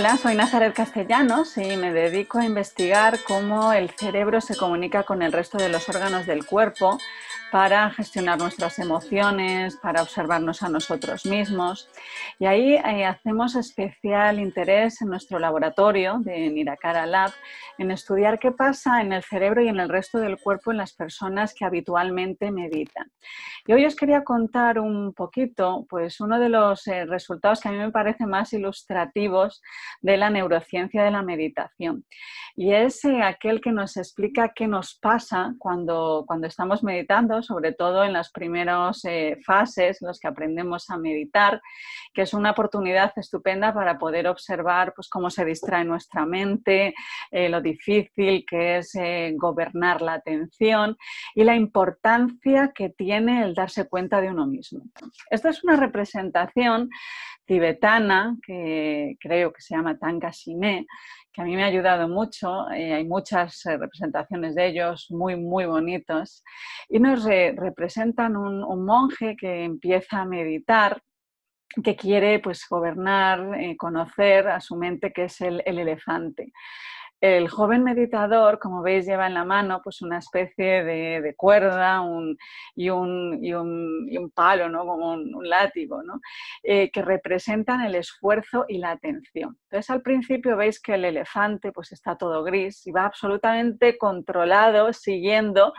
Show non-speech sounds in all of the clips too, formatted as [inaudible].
Hola, soy Nazaret Castellanos y me dedico a investigar cómo el cerebro se comunica con el resto de los órganos del cuerpo para gestionar nuestras emociones, para observarnos a nosotros mismos. Y ahí eh, hacemos especial interés en nuestro laboratorio de Nirakara Lab en estudiar qué pasa en el cerebro y en el resto del cuerpo en las personas que habitualmente meditan. Y hoy os quería contar un poquito, pues uno de los eh, resultados que a mí me parece más ilustrativos de la neurociencia de la meditación. Y es eh, aquel que nos explica qué nos pasa cuando, cuando estamos meditando sobre todo en las primeras eh, fases, en las que aprendemos a meditar, que es una oportunidad estupenda para poder observar pues, cómo se distrae nuestra mente, eh, lo difícil que es eh, gobernar la atención y la importancia que tiene el darse cuenta de uno mismo. Esta es una representación tibetana que creo que se llama Tanga Shiné, que a mí me ha ayudado mucho. Eh, hay muchas eh, representaciones de ellos muy, muy bonitos. Y nos representan un, monje que empieza a meditar que quiere pues gobernar, eh, conocer a su mente que es el elefante. El joven meditador, como veis, lleva en la mano pues una especie de, cuerda y, un, palo, ¿no? como un, látigo, ¿no? Eh, que representan el esfuerzo y la atención. Entonces, al principio veis que el elefante pues, está todo gris y va absolutamente controlado siguiendo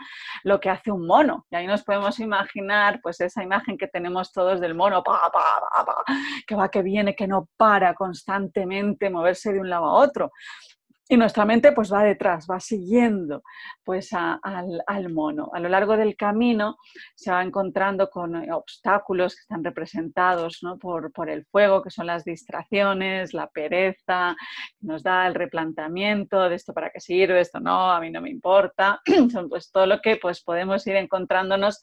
lo que hace un mono. Y ahí nos podemos imaginar pues, esa imagen que tenemos todos del mono, pa, pa, pa, que va, que viene, que no para constantemente moverse de un lado a otro y nuestra mente pues va detrás, va siguiendo pues al, mono. A lo largo del camino se va encontrando con eh, obstáculos que están representados ¿no? por, el fuego, que son las distracciones, la pereza, nos da el replanteamiento de esto para qué sirve, esto no, a mí no me importa. [clears throat] son pues todo lo que pues podemos ir encontrándonos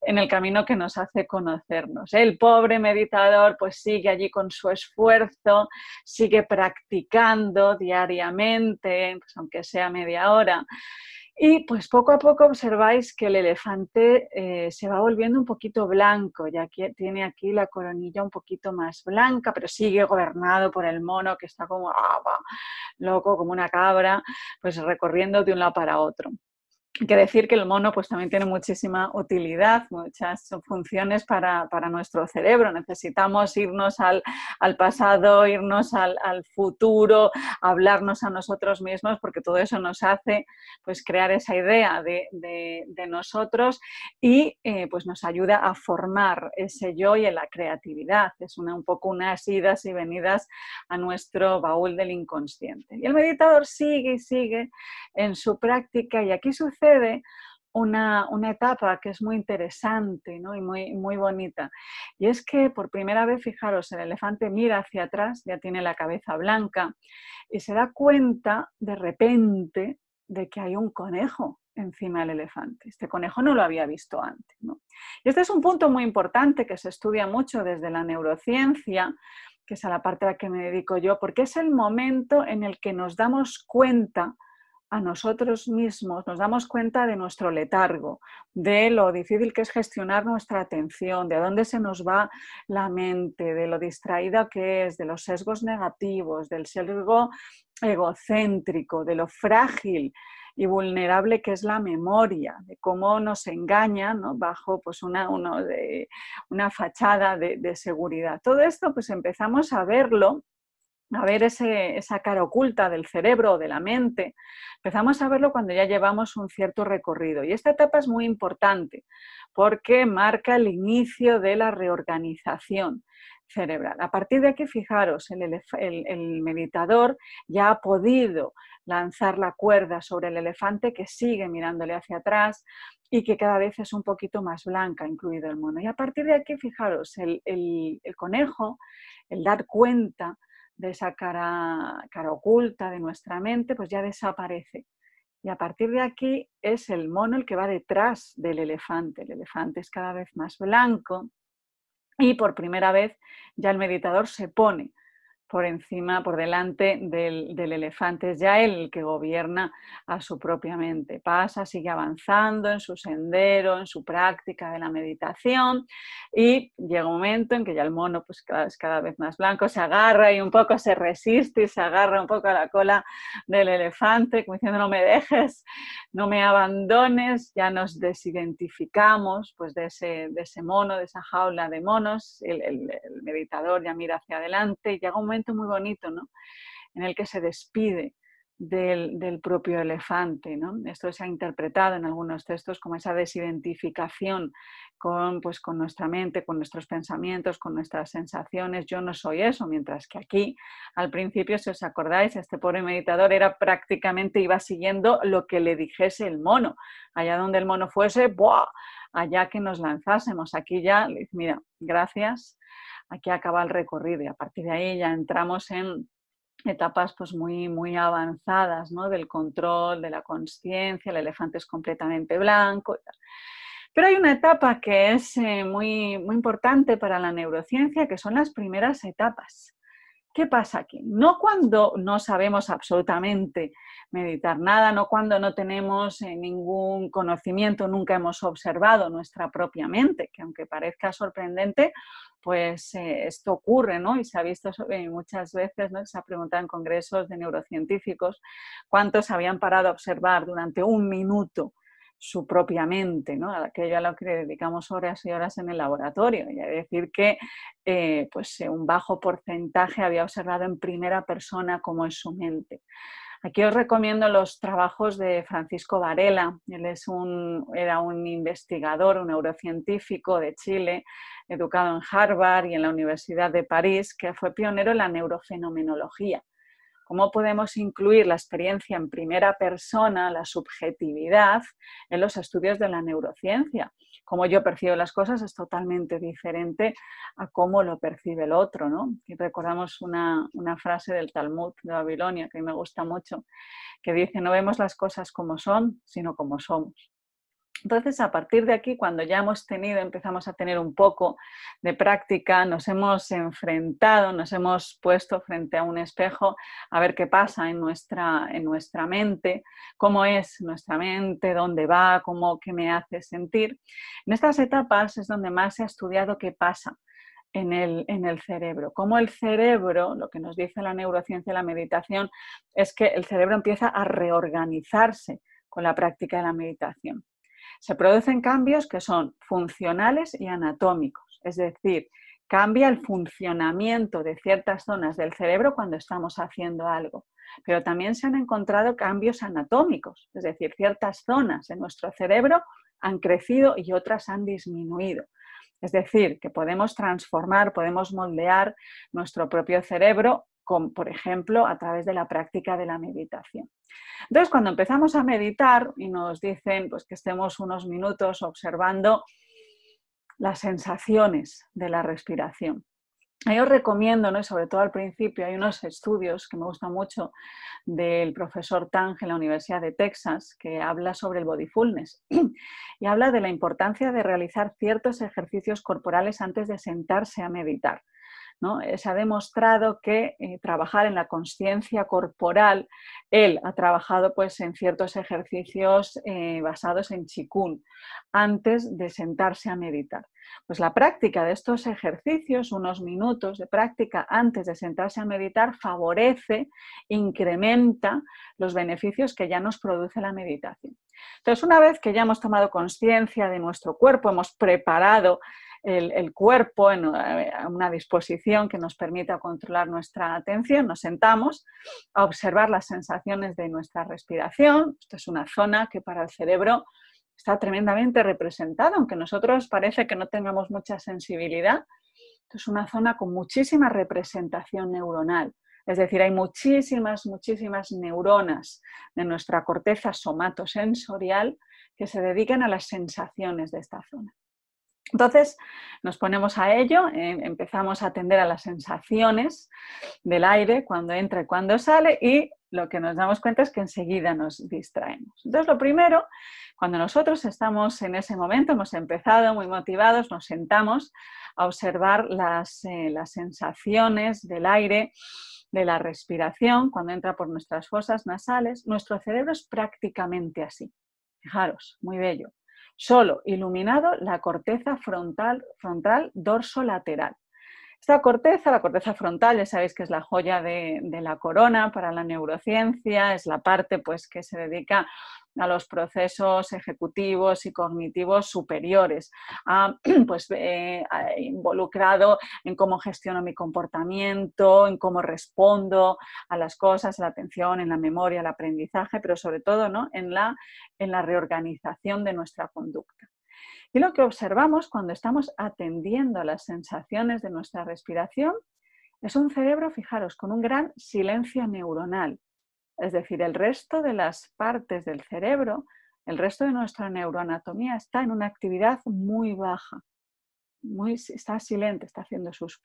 en el camino que nos hace conocernos. El pobre meditador pues sigue allí con su esfuerzo, sigue practicando diariamente pues, aunque sea media hora. Y pues poco a poco observáis que el elefante eh, se va volviendo un poquito blanco, ya que tiene aquí la coronilla un poquito más blanca, pero sigue gobernado por el mono que está como ah, loco, como una cabra, pues recorriendo de un lado para otro que decir que el mono pues también tiene muchísima utilidad, muchas funciones para, nuestro cerebro. Necesitamos irnos al, pasado, irnos al, futuro, hablarnos a nosotros mismos, porque todo eso nos hace pues crear esa idea de, nosotros y eh, pues nos ayuda a formar ese yo y en la creatividad. Es una, un poco unas idas y venidas a nuestro baúl del inconsciente. Y el meditador sigue y sigue en su práctica y aquí sucede una, etapa que es muy interesante y muy, muy bonita. Y es que por primera vez, fijaros, el elefante mira hacia atrás, ya tiene la cabeza blanca, y se da cuenta de repente de que hay un conejo encima del elefante. Este conejo no lo había visto antes. Y este es un punto muy importante que se estudia mucho desde la neurociencia, que es a la parte a la que me dedico yo, porque es el momento en el que nos damos cuenta a nosotros mismos, nos damos cuenta de nuestro letargo, de lo difícil que es gestionar nuestra atención, de a dónde se nos va la mente, de lo distraída que es, de los sesgos negativos, del sesgo egocéntrico, de lo frágil y vulnerable que es la memoria, de cómo nos engaña bajo pues una, una fachada de, de seguridad. Todo esto pues empezamos a verlo a ver esa cara oculta del cerebro, o de la mente. Empezamos a verlo cuando ya llevamos un cierto recorrido. Y esta etapa es muy importante porque marca el inicio de la reorganización cerebral. A partir de aquí, fijaros, el, el, el meditador ya ha podido lanzar la cuerda sobre el elefante que sigue mirándole hacia atrás y que cada vez es un poquito más blanca, incluido el mono. Y a partir de aquí, fijaros, el, el conejo, el dar cuenta, de esa cara, cara oculta de nuestra mente, pues ya desaparece. Y a partir de aquí es el mono el que va detrás del elefante. El elefante es cada vez más blanco y por primera vez ya el meditador se pone por encima, por delante del, elefante. Es ya él el que gobierna a su propia mente. Pasa, sigue avanzando en su sendero, en su práctica de la meditación y llega un momento en que ya el mono pues, cada, es cada vez más blanco, se agarra y un poco se resiste y se agarra un poco a la cola del elefante, como diciendo no me dejes, no me abandones, ya nos desidentificamos pues, de, ese, de ese mono, de esa jaula de monos, el, el meditador ya mira hacia adelante y llega un momento muy bonito, ¿no? En el que se despide del, propio elefante. ¿no? Esto se ha interpretado en algunos textos como esa desidentificación con, pues, con nuestra mente, con nuestros pensamientos, con nuestras sensaciones. Yo no soy eso, mientras que aquí, al principio, si os acordáis, este pobre meditador era prácticamente, iba siguiendo lo que le dijese el mono. Allá donde el mono fuese, ¡buah! allá que nos lanzásemos. Aquí ya, mira, gracias, aquí acaba el recorrido y a partir de ahí ya entramos en etapas pues muy, muy avanzadas ¿no? del control, de la conciencia, el elefante es completamente blanco. Pero hay una etapa que es eh, muy, muy importante para la neurociencia, que son las primeras etapas. ¿Qué pasa aquí? No cuando no sabemos absolutamente meditar nada, no cuando no tenemos eh, ningún conocimiento, nunca hemos observado nuestra propia mente, que aunque parezca sorprendente, pues eh, esto ocurre, ¿no? Y se ha visto eh, muchas veces, ¿no? Se ha preguntado en congresos de neurocientíficos cuántos habían parado a observar durante un minuto su propia mente, aquello a lo que dedicamos horas y horas en el laboratorio. Y es decir, que eh, pues, eh, un bajo porcentaje había observado en primera persona cómo es su mente. Aquí os recomiendo los trabajos de Francisco Varela. Él era un investigador, un neurocientífico de Chile, educado en Harvard y en la Universidad de París, que fue pionero en la neurofenomenología cómo podemos incluir la experiencia en primera persona, la subjetividad, en los estudios de la neurociencia. Cómo yo percibo las cosas es totalmente diferente a cómo lo percibe el otro. ¿no? Y recordamos una, una frase del Talmud de Babilonia que me gusta mucho, que dice, no vemos las cosas como son, sino como somos. Entonces, a partir de aquí, cuando ya hemos tenido, empezamos a tener un poco de práctica, nos hemos enfrentado, nos hemos puesto frente a un espejo a ver qué pasa en nuestra, mente, cómo es nuestra mente, dónde va, qué me hace sentir. En estas etapas es donde más se ha estudiado qué pasa. En el, en el, cerebro. Cómo el cerebro, lo que nos dice la neurociencia y la meditación, es que el cerebro empieza a reorganizarse con la práctica de la meditación. Se producen cambios que son funcionales y anatómicos, es decir, cambia el funcionamiento de ciertas zonas del cerebro cuando estamos haciendo algo. Pero también se han encontrado cambios anatómicos, es decir, ciertas zonas en nuestro cerebro han crecido y otras han disminuido. Es decir, que podemos transformar, podemos moldear nuestro propio cerebro por ejemplo, a través de la práctica de la meditación. Entonces, cuando empezamos a meditar y nos dicen pues, que estemos unos minutos observando las sensaciones de la respiración. Yo os recomiendo, sobre todo al principio, hay unos estudios que me gustan mucho del profesor Tang en la Universidad de Texas, que habla sobre el bodyfulness [clears throat] y habla de la importancia de realizar ciertos ejercicios corporales antes de sentarse a meditar. Eh, se ha demostrado que eh, trabajar en la conciencia corporal, él ha trabajado pues, en ciertos ejercicios eh, basados en chikun antes de sentarse a meditar. Pues la práctica de estos ejercicios, unos minutos de práctica antes de sentarse a meditar, favorece, incrementa los beneficios que ya nos produce la meditación. Entonces, una vez que ya hemos tomado conciencia de nuestro cuerpo, hemos preparado el, cuerpo en eh, una, disposición que nos permita controlar nuestra atención. Nos sentamos a observar las sensaciones de nuestra respiración. Esta es una zona que para el cerebro está tremendamente representada, aunque nosotros parece que no tengamos mucha sensibilidad. Esto es una zona con muchísima representación neuronal. Es decir, hay muchísimas, muchísimas neuronas de nuestra corteza somatosensorial que se dedican a las sensaciones de esta zona. Entonces nos ponemos a ello, eh, empezamos a atender a las sensaciones del aire cuando entra y cuando sale y lo que nos damos cuenta es que enseguida nos distraemos. Entonces lo primero, cuando nosotros estamos en ese momento, hemos empezado muy motivados, nos sentamos a observar las, eh, las sensaciones del aire, de la respiración, cuando entra por nuestras fosas nasales, nuestro cerebro es prácticamente así. Fijaros, muy bello solo iluminado la corteza frontal, frontal lateral esta corteza, la corteza frontal, ya sabéis que es la joya de, la corona para la neurociencia, es la parte pues, que se dedica a los procesos ejecutivos y cognitivos superiores. Ha [clears throat] pues, eh, involucrado en cómo gestiono mi comportamiento, en cómo respondo a las cosas, la atención, en la memoria, el aprendizaje, pero sobre todo ¿no? en, la, en la reorganización de nuestra conducta. Y lo que observamos cuando estamos atendiendo las sensaciones de nuestra respiración es un cerebro, fijaros, con un gran silencio neuronal. Es decir, el resto de las partes del cerebro, el resto de nuestra neuroanatomía está en una actividad muy baja. Muy, está silente, está haciendo sus,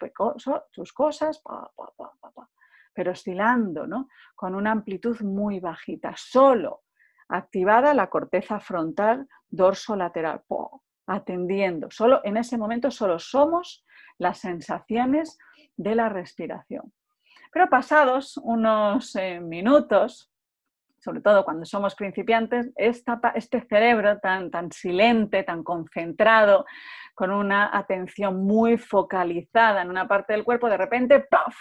sus cosas, pero oscilando, ¿no? Con una amplitud muy bajita, solo activada la corteza frontal dorso lateral atendiendo. Solo en ese momento solo somos las sensaciones de la respiración. Pero pasados unos eh, minutos, sobre todo cuando somos principiantes, este cerebro tan, tan silente, tan concentrado, con una atención muy focalizada en una parte del cuerpo, de repente, ¡paf!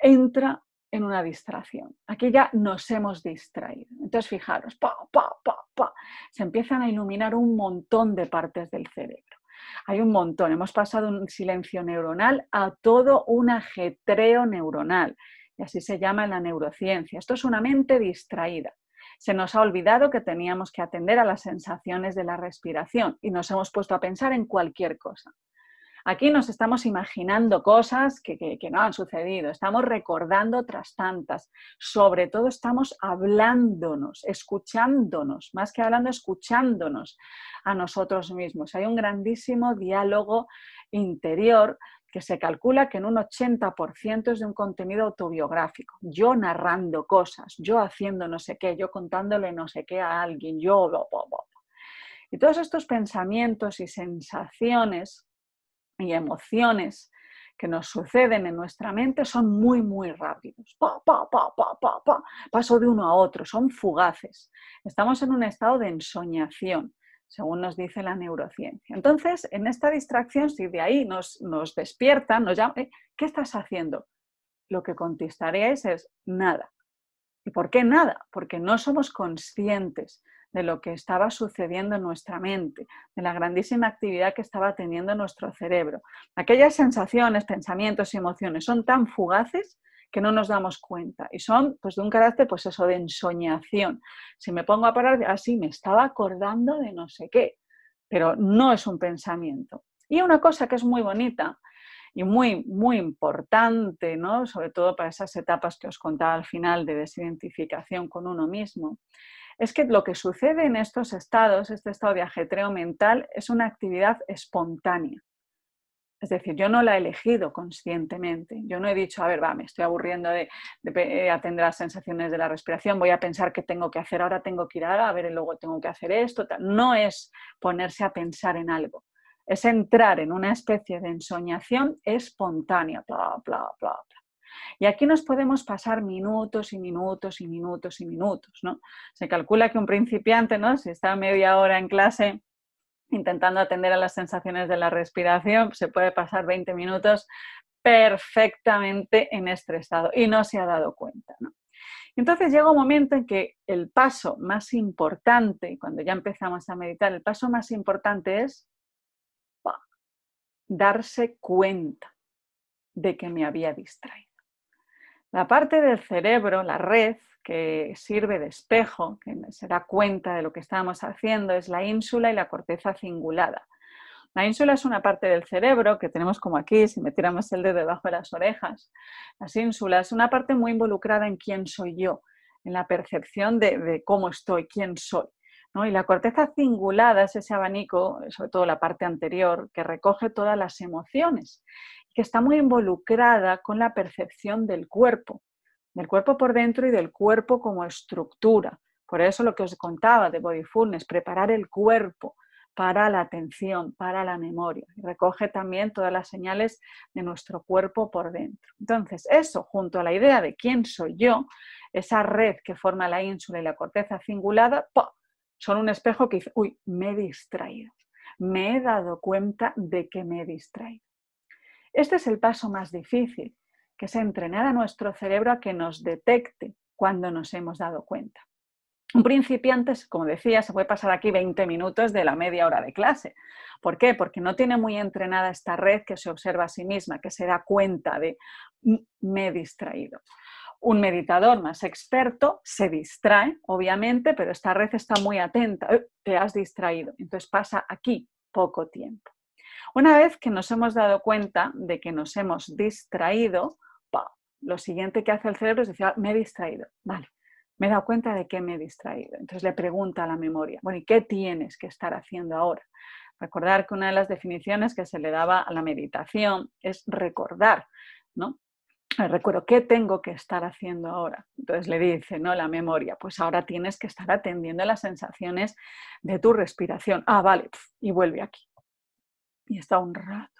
entra en una distracción. Aquí ya nos hemos distraído. Entonces, fijaros, pa, pa, pa, se empiezan a iluminar un montón de partes del cerebro. Hay un montón. Hemos pasado un silencio neuronal a todo un ajetreo neuronal. Y así se llama en la neurociencia. Esto es una mente distraída. Se nos ha olvidado que teníamos que atender a las sensaciones de la respiración y nos hemos puesto a pensar en cualquier cosa. Aquí nos estamos imaginando cosas que, no han sucedido, estamos recordando otras tantas, sobre todo estamos hablándonos, escuchándonos, más que hablando, escuchándonos a nosotros mismos. Hay un grandísimo diálogo interior que se calcula que en un 80% es de un contenido autobiográfico. Yo narrando cosas, yo haciendo no sé qué, yo contándole no sé qué a alguien, yo... Y todos estos pensamientos y sensaciones y emociones que nos suceden en nuestra mente son muy, muy rápidos. Paso de uno a otro, son fugaces. Estamos en un estado de ensoñación, según nos dice la neurociencia. Entonces, en esta distracción, si de ahí nos, nos despiertan, nos llaman, eh, ¿qué estás haciendo? Lo que contestaréis es nada. ¿Y por qué nada? Porque no somos conscientes de lo que estaba sucediendo en nuestra mente, de la grandísima actividad que estaba teniendo nuestro cerebro. Aquellas sensaciones, pensamientos y emociones son tan fugaces que no nos damos cuenta y son pues de un carácter pues eso de ensoñación. Si me pongo a parar así me estaba acordando de no sé qué, pero no es un pensamiento. Y una cosa que es muy bonita y muy, muy importante, sobre todo para esas etapas que os contaba al final de desidentificación con uno mismo, es que lo que sucede en estos estados, este estado de ajetreo mental, es una actividad espontánea. Es decir, yo no la he elegido conscientemente. Yo no he dicho, a ver, va, me estoy aburriendo de, eh, atender las sensaciones de la respiración, voy a pensar qué tengo que hacer ahora, tengo que ir a ver, luego tengo que hacer esto. Tal. No es ponerse a pensar en algo. Es entrar en una especie de ensoñación espontánea, bla, bla, bla, bla. Y aquí nos podemos pasar minutos y minutos y minutos y minutos, ¿no? Se calcula que un principiante, ¿no? Si está media hora en clase intentando atender a las sensaciones de la respiración, se puede pasar 20 minutos perfectamente en este y no se ha dado cuenta, Entonces llega un momento en que el paso más importante, cuando ya empezamos a meditar, el paso más importante es darse cuenta de que me había distraído. La parte del cerebro, la red, que sirve de espejo, que se da cuenta de lo que estamos haciendo, es la ínsula y la corteza cingulada. La ínsula es una parte del cerebro que tenemos como aquí, si metiéramos el dedo debajo de las orejas. Las ínsulas, una parte muy involucrada en quién soy yo, en la percepción de, de cómo estoy, quién soy. Y la corteza cingulada es ese abanico, sobre todo la parte anterior, que recoge todas las emociones que está muy involucrada con la percepción del cuerpo, del cuerpo por dentro y del cuerpo como estructura. Por eso lo que os contaba de Bodyfulness, preparar el cuerpo para la atención, para la memoria. Recoge también todas las señales de nuestro cuerpo por dentro. Entonces, eso junto a la idea de quién soy yo, esa red que forma la ínsula y la corteza cingulada, son un espejo que dice, uy, me he distraído, me he dado cuenta de que me he distraído. Este es el paso más difícil, que es entrenar a nuestro cerebro a que nos detecte cuando nos hemos dado cuenta. Un principiante, como decía, se puede pasar aquí 20 minutos de la media hora de clase. ¿Por qué? Porque no tiene muy entrenada esta red que se observa a sí misma, que se da cuenta de mm, me he distraído. Un meditador más experto se distrae, obviamente, pero esta red está muy atenta. Eh, te has distraído. Entonces pasa aquí poco tiempo. Una vez que nos hemos dado cuenta de que nos hemos distraído, lo siguiente que hace el cerebro es decir, ah, me he distraído, vale, me he dado cuenta de que me he distraído. Entonces le pregunta a la memoria, bueno, ¿y qué tienes que estar haciendo ahora? Recordar que una de las definiciones que se le daba a la meditación es recordar, ¿no? Eh, recuerdo, ¿qué tengo que estar haciendo ahora? Entonces le dice, ¿no? La memoria, pues ahora tienes que estar atendiendo las sensaciones de tu respiración. Ah, vale, y vuelve aquí y está un rato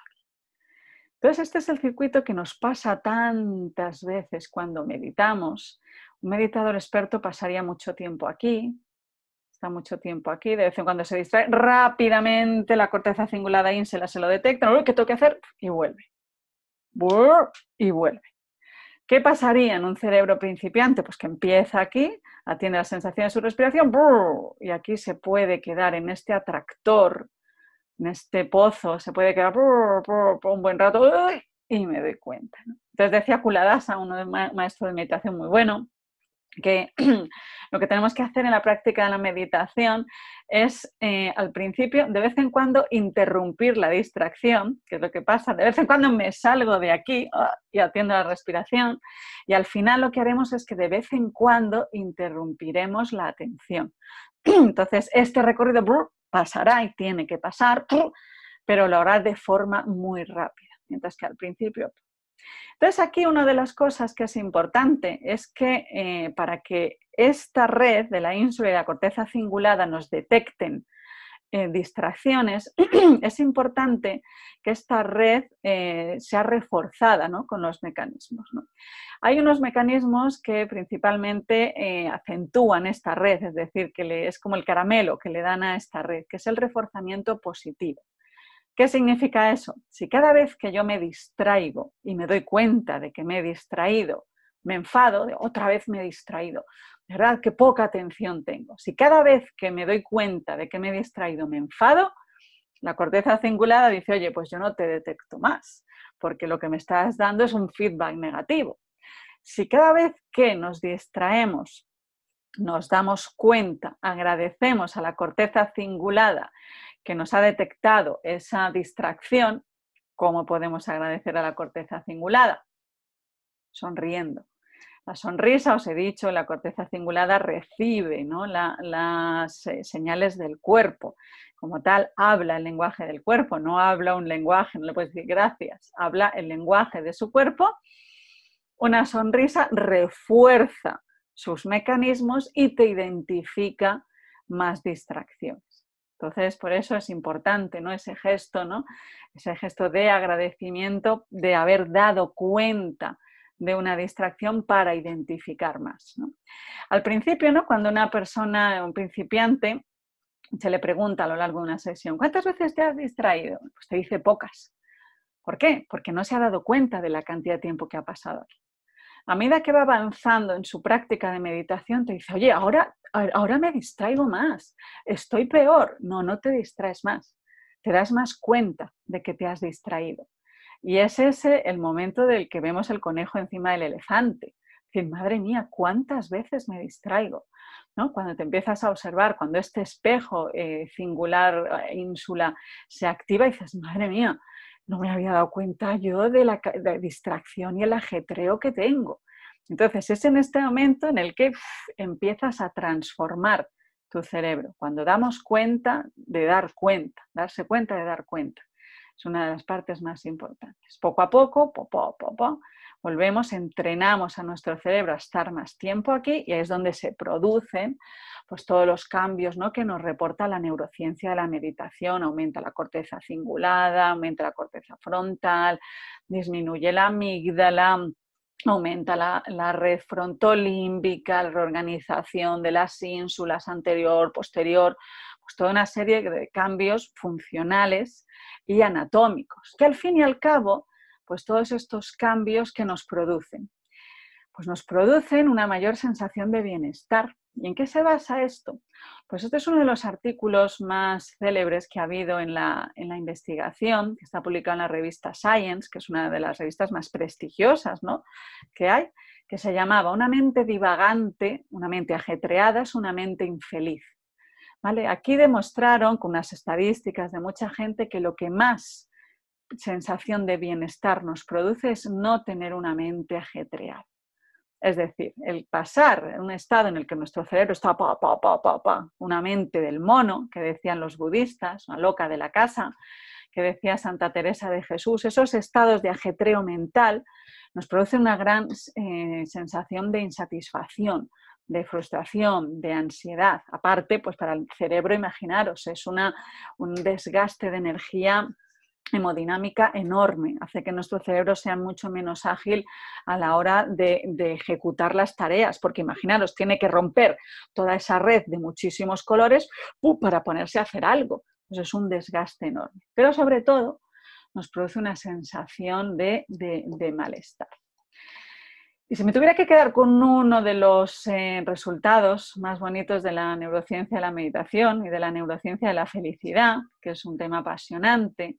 Entonces, este es el circuito que nos pasa tantas veces cuando meditamos. Un meditador experto pasaría mucho tiempo aquí, está mucho tiempo aquí, de vez en cuando se distrae, rápidamente la corteza cingulada ínsela se lo detecta, ¿qué tengo que hacer? Y vuelve. Y vuelve. ¿Qué pasaría en un cerebro principiante? Pues que empieza aquí, atiende la sensación de su respiración, y aquí se puede quedar en este atractor en este pozo, se puede quedar por, un buen rato y me doy cuenta. Entonces decía Kuladasa, uno de maestro de meditación muy bueno, que [clears throat] lo que tenemos que hacer en la práctica de la meditación es eh, al principio de vez en cuando interrumpir la distracción, que es lo que pasa, de vez en cuando me salgo de aquí ah, y atiendo la respiración y al final lo que haremos es que de vez en cuando interrumpiremos la atención. [clears throat] Entonces, este recorrido pasará y tiene que pasar, pero lo hará de forma muy rápida, mientras que al principio. Entonces aquí una de las cosas que es importante es que eh, para que esta red de la ínsula y la corteza cingulada nos detecten eh, distracciones, [clears throat] es importante que esta red eh, sea reforzada ¿no? con los mecanismos. Hay unos mecanismos que principalmente eh, acentúan esta red, es decir, que le, es como el caramelo que le dan a esta red, que es el reforzamiento positivo. ¿Qué significa eso? Si cada vez que yo me distraigo y me doy cuenta de que me he distraído, me enfado, de, otra vez me he distraído, ¿verdad? que poca atención tengo. Si cada vez que me doy cuenta de que me he distraído me enfado, la corteza cingulada dice, oye, pues yo no te detecto más, porque lo que me estás dando es un feedback negativo. Si cada vez que nos distraemos nos damos cuenta, agradecemos a la corteza cingulada que nos ha detectado esa distracción, ¿cómo podemos agradecer a la corteza cingulada? Sonriendo la sonrisa, os he dicho, la corteza cingulada recibe ¿no? las eh, señales del cuerpo. Como tal, habla el lenguaje del cuerpo, no habla un lenguaje, no le puedes decir gracias, habla el lenguaje de su cuerpo. Una sonrisa refuerza sus mecanismos y te identifica más distracciones. Entonces, por eso es importante ¿no? ese gesto, ¿no? ese gesto de agradecimiento, de haber dado cuenta de una distracción para identificar más. Al principio, ¿no? cuando una persona, un principiante, se le pregunta a lo largo de una sesión, ¿cuántas veces te has distraído? Pues te dice pocas. ¿Por qué? Porque no se ha dado cuenta de la cantidad de tiempo que ha pasado A medida que va avanzando en su práctica de meditación, te dice, oye, ahora, ahora me distraigo más, estoy peor. No, no te distraes más, te das más cuenta de que te has distraído. Y es ese el momento del que vemos el conejo encima del elefante. Que, madre mía, ¿cuántas veces me distraigo? ¿No? Cuando te empiezas a observar, cuando este espejo eh, singular, eh, ínsula, se activa dices, madre mía, no me había dado cuenta yo de la, distracción y el ajetreo que tengo. Entonces es en este momento en el que empiezas a transformar tu cerebro, cuando damos cuenta de dar cuenta, darse cuenta de dar cuenta. Es una de las partes más importantes. Poco a poco, volvemos, entrenamos a nuestro cerebro a estar más tiempo aquí y ahí es donde se producen pues, todos los cambios ¿no? que nos reporta la neurociencia de la meditación. Aumenta la corteza cingulada, aumenta la corteza frontal, disminuye la amígdala, aumenta la, la, red frontolímbica, la reorganización de las ínsulas anterior, posterior, pues toda una serie de cambios funcionales y anatómicos, que al fin y al cabo, pues todos estos cambios que nos producen, pues nos producen una mayor sensación de bienestar. ¿Y en qué se basa esto? Pues este es uno de los artículos más célebres que ha habido en la, en la investigación, que está publicado en la revista Science, que es una de las revistas más prestigiosas ¿no? que hay, que se llamaba Una mente divagante, una mente ajetreada es una mente infeliz. Aquí demostraron con unas estadísticas de mucha gente que lo que más sensación de bienestar nos produce es no tener una mente ajetreada. Es decir, el pasar un estado en el que nuestro cerebro está pa, pa, pa, pa, una mente del mono, que decían los budistas, una loca de la casa, que decía Santa Teresa de Jesús, esos estados de ajetreo mental nos producen una gran eh, sensación de insatisfacción, de frustración, de ansiedad. Aparte, pues para el cerebro, imaginaros, es una, un desgaste de energía hemodinámica enorme, hace que nuestro cerebro sea mucho menos ágil a la hora de, ejecutar las tareas, porque imaginaros, tiene que romper toda esa red de muchísimos colores para ponerse a hacer algo. Pues es un desgaste enorme, pero sobre todo nos produce una sensación de, de malestar. Y si me tuviera que quedar con uno de los eh, resultados más bonitos de la neurociencia de la meditación y de la neurociencia de la felicidad, que es un tema apasionante,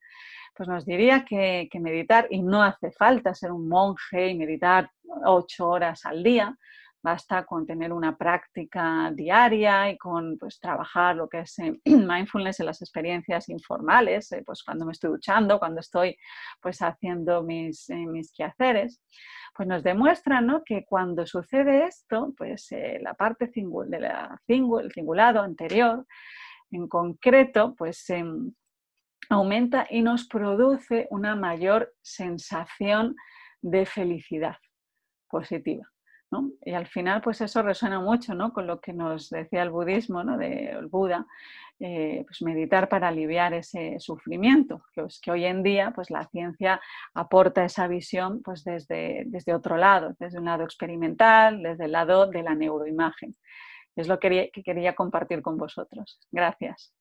pues nos diría que meditar, y no hace falta ser un monje y meditar ocho horas al día, Basta con tener una práctica diaria y con pues, trabajar lo que es eh, [clears throat] mindfulness en las experiencias informales, eh, pues cuando me estoy duchando, cuando estoy pues, haciendo mis, eh, mis quehaceres, pues nos demuestra que cuando sucede esto, pues la parte del cingulado anterior, en concreto, pues aumenta y nos produce una mayor sensación de felicidad positiva. Y al final, pues eso resuena mucho ¿no? con lo que nos decía el budismo, de, el Buda, eh, pues meditar para aliviar ese sufrimiento, que, hoy en día pues, la ciencia aporta esa visión pues, desde, otro lado, desde un lado experimental, desde el lado de la neuroimagen. Es lo que quería compartir con vosotros. Gracias.